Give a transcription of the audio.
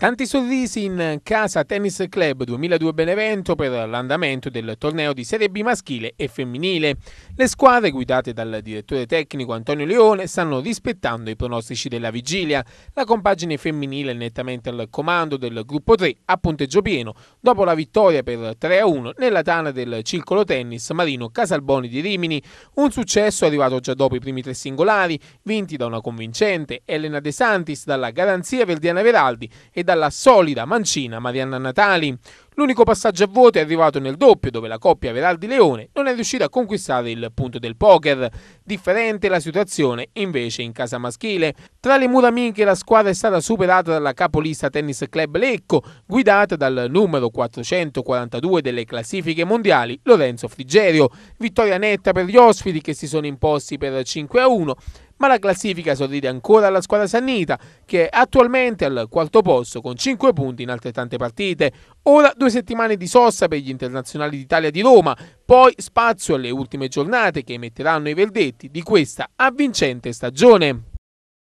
Tanti sorrisi in casa Tennis Club 2002 Benevento per l'andamento del torneo di Serie B maschile e femminile. Le squadre guidate dal direttore tecnico Antonio Leone stanno rispettando i pronostici della vigilia. La compagine femminile è nettamente al comando del gruppo 3 a punteggio pieno dopo la vittoria per 3-1 nella tana del circolo tennis Marino Casalboni di Rimini. Un successo arrivato già dopo i primi tre singolari, vinti da una convincente Elena De Santis, dalla garanzia Verdiana Veraldi e da dalla solida mancina Marianna Natali. L'unico passaggio a vuoto è arrivato nel doppio, dove la coppia Veraldi-Leone non è riuscita a conquistare il punto del poker. Differente la situazione invece in casa maschile. Tra le mura minche la squadra è stata superata dalla capolista Tennis Club Lecco, guidata dal numero 442 delle classifiche mondiali Lorenzo Frigerio. Vittoria netta per gli ospiti che si sono imposti per 5 a 1 ma la classifica sorride ancora alla squadra sannita, che è attualmente al quarto posto con 5 punti in altrettante partite. Ora due settimane di sosta per gli internazionali d'Italia di Roma, poi spazio alle ultime giornate che emetteranno i verdetti di questa avvincente stagione.